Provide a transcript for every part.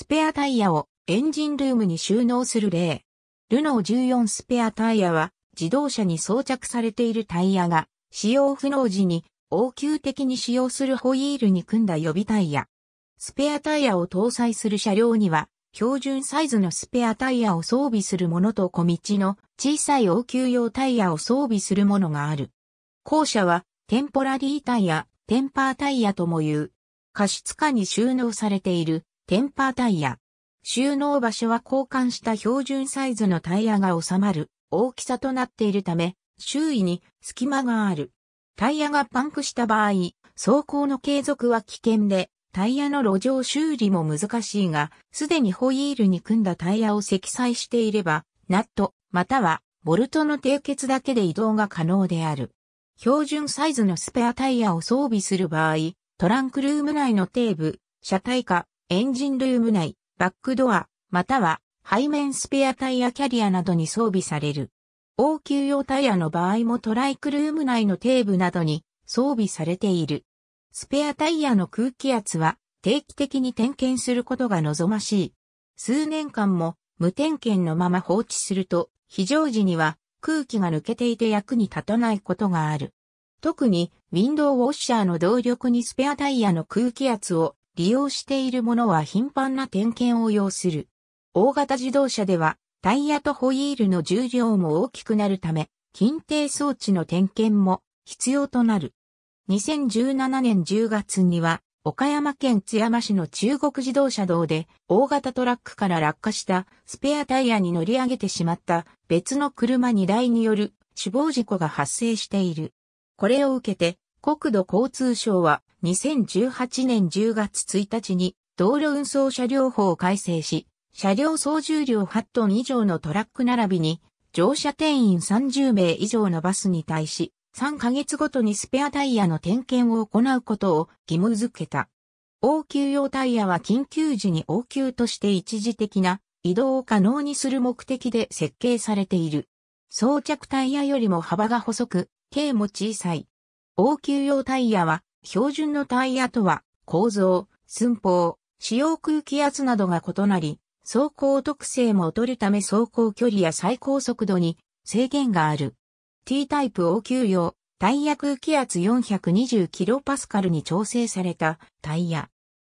スペアタイヤをエンジンルームに収納する例。ルノー14スペアタイヤは自動車に装着されているタイヤが使用不能時に応急的に使用するホイールに組んだ予備タイヤ。スペアタイヤを搭載する車両には標準サイズのスペアタイヤを装備するものと小道の小さい応急用タイヤを装備するものがある。後者はテンポラリータイヤ、テンパータイヤとも言う。過失下に収納されているテンパータイヤ。収納場所は交換した標準サイズのタイヤが収まる大きさとなっているため、周囲に隙間がある。タイヤがパンクした場合、走行の継続は危険で、タイヤの路上修理も難しいが、すでにホイールに組んだタイヤを積載していれば、ナット、またはボルトの締結だけで移動が可能である。標準サイズのスペアタイヤを装備する場合、トランクルーム内の底部、車体下、エンジンルーム内、バックドア、または背面スペアタイヤキャリアなどに装備される。応急用タイヤの場合もトライクルーム内の底部などに装備されている。スペアタイヤの空気圧は定期的に点検することが望ましい。数年間も無点検のまま放置すると非常時には空気が抜けていて役に立たないことがある。特にウィンドウウォッシャーの動力にスペアタイヤの空気圧を利用しているものは頻繁な点検を要する。大型自動車ではタイヤとホイールの重量も大きくなるため、近定装置の点検も必要となる。2017年10月には、岡山県津山市の中国自動車道で大型トラックから落下したスペアタイヤに乗り上げてしまった別の車2台による死亡事故が発生している。これを受けて国土交通省は2018年10月1日に道路運送車両法を改正し、車両総重量8トン以上のトラック並びに、乗車定員30名以上のバスに対し、3ヶ月ごとにスペアタイヤの点検を行うことを義務付けた。応急用タイヤは緊急時に応急として一時的な移動を可能にする目的で設計されている。装着タイヤよりも幅が細く、径も小さい。応急用タイヤは標準のタイヤとは、構造、寸法、使用空気圧などが異なり、走行特性も劣るため走行距離や最高速度に制限がある。T タイプ応急用、タイヤ空気圧 420kPa に調整されたタイヤ。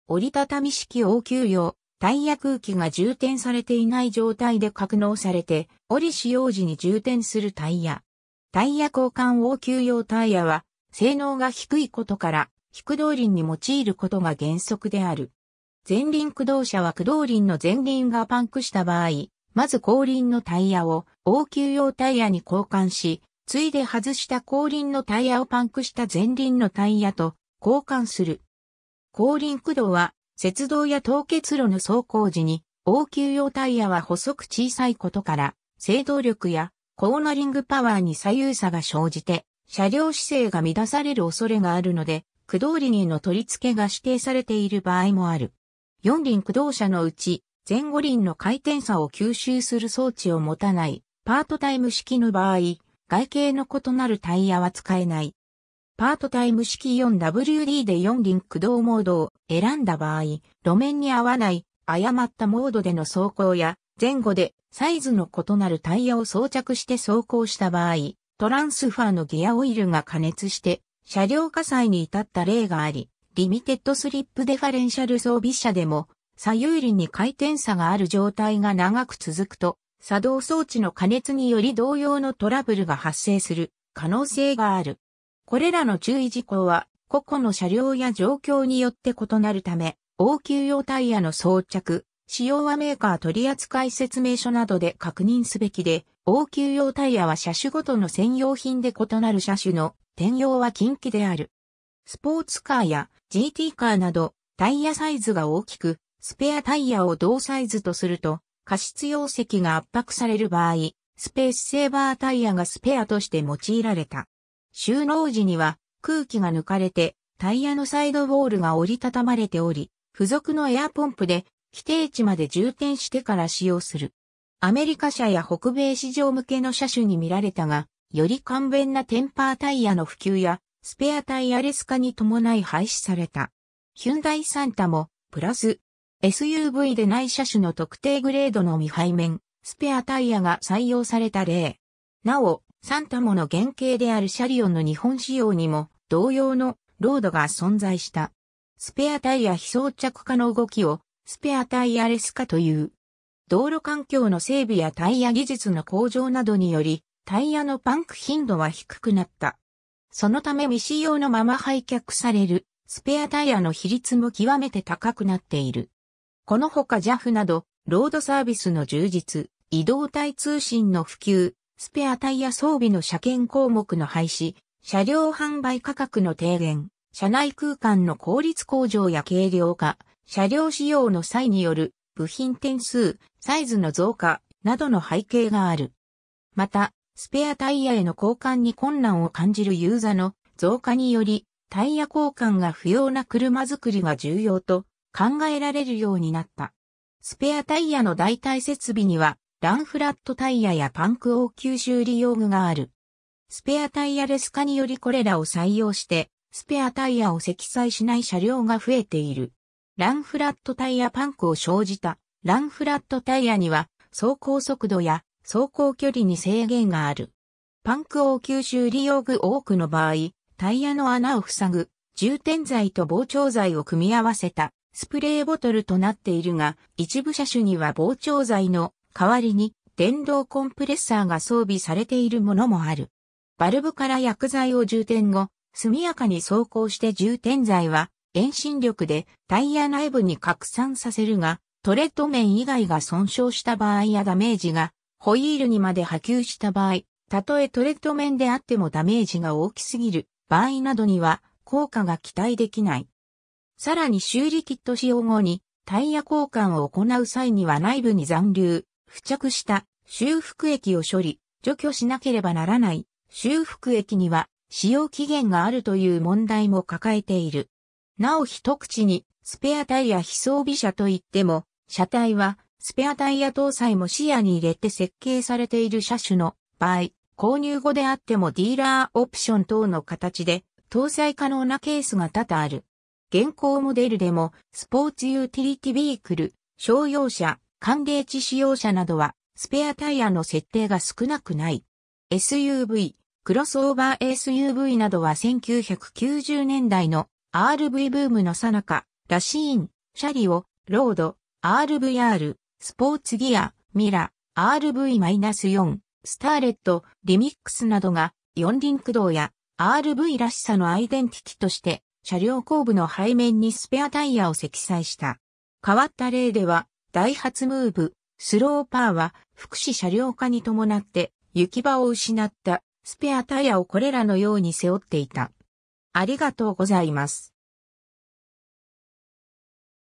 折りたたみ式応急用、タイヤ空気が充填されていない状態で格納されて、折り使用時に充填するタイヤ。タイヤ交換応急用タイヤは、性能が低いことから、非駆動輪に用いることが原則である。前輪駆動車は駆動輪の前輪がパンクした場合、まず後輪のタイヤを応急用タイヤに交換し、ついで外した後輪のタイヤをパンクした前輪のタイヤと交換する。後輪駆動は、雪道や凍結路の走行時に、応急用タイヤは細く小さいことから、制動力やコーナリングパワーに左右差が生じて、車両姿勢が乱される恐れがあるので、駆動輪への取り付けが指定されている場合もある。四輪駆動車のうち、前後輪の回転差を吸収する装置を持たない、パートタイム式の場合、外形の異なるタイヤは使えない。パートタイム式 4WD で四輪駆動モードを選んだ場合、路面に合わない、誤ったモードでの走行や、前後でサイズの異なるタイヤを装着して走行した場合、トランスファーのギアオイルが加熱して、車両火災に至った例があり、リミテッドスリップデファレンシャル装備車でも、左右輪に回転差がある状態が長く続くと、作動装置の加熱により同様のトラブルが発生する可能性がある。これらの注意事項は、個々の車両や状況によって異なるため、応急用タイヤの装着、使用はメーカー取扱説明書などで確認すべきで、応急用タイヤは車種ごとの専用品で異なる車種の転用は禁忌である。スポーツカーや GT カーなどタイヤサイズが大きく、スペアタイヤを同サイズとすると、過失容積が圧迫される場合、スペースセーバータイヤがスペアとして用いられた。収納時には空気が抜かれてタイヤのサイドウォールが折りたたまれており、付属のエアポンプで規定値まで充填してから使用する。アメリカ車や北米市場向けの車種に見られたが、より簡便なテンパータイヤの普及や、スペアタイヤレス化に伴い廃止された。ヒュンダイサンタも、プラス、SUV でない車種の特定グレードの未背面、スペアタイヤが採用された例。なお、サンタモの原型であるシャリオンの日本仕様にも同様のロードが存在した。スペアタイヤ非装着化の動きをスペアタイヤレス化という。道路環境の整備やタイヤ技術の向上などにより、タイヤのパンク頻度は低くなった。そのため未使用のまま廃却されるスペアタイヤの比率も極めて高くなっている。このほか JAF など、ロードサービスの充実、移動体通信の普及、スペアタイヤ装備の車検項目の廃止、車両販売価格の低減、車内空間の効率向上や軽量化、車両使用の際による部品点数、サイズの増加などの背景がある。また、スペアタイヤへの交換に困難を感じるユーザの増加により、タイヤ交換が不要な車作りが重要と考えられるようになった。スペアタイヤの代替設備には、ランフラットタイヤやパンク応急修理用具がある。スペアタイヤレス化によりこれらを採用して、スペアタイヤを積載しない車両が増えている。ランフラットタイヤパンクを生じた。ランフラットタイヤには走行速度や走行距離に制限がある。パンクを吸収利用具多くの場合、タイヤの穴を塞ぐ、充填剤と膨張剤を組み合わせたスプレーボトルとなっているが、一部車種には膨張剤の代わりに電動コンプレッサーが装備されているものもある。バルブから薬剤を充填後、速やかに走行して充填剤は遠心力でタイヤ内部に拡散させるが、トレッド面以外が損傷した場合やダメージがホイールにまで波及した場合、たとえトレッド面であってもダメージが大きすぎる場合などには効果が期待できない。さらに修理キット使用後にタイヤ交換を行う際には内部に残留、付着した修復液を処理、除去しなければならない修復液には使用期限があるという問題も抱えている。なお一口に、スペアタイヤ非装備車といっても、車体は、スペアタイヤ搭載も視野に入れて設計されている車種の場合、購入後であってもディーラーオプション等の形で搭載可能なケースが多々ある。現行モデルでもスポーツユーティリティビークル、商用車、寒冷地使用車などはスペアタイヤの設定が少なくない。SUV、クロスオーバー SUV などは1990年代の RV ブームのさなか、ラシーン、シャリオ、ロード、RVR、スポーツギア、ミラ、RV-4、スターレット、リミックスなどが、四輪駆動や RV らしさのアイデンティティとして、車両後部の背面にスペアタイヤを積載した。変わった例では、ダイハツムーブ、スローパーは、福祉車両化に伴って、行き場を失ったスペアタイヤをこれらのように背負っていた。ありがとうございます。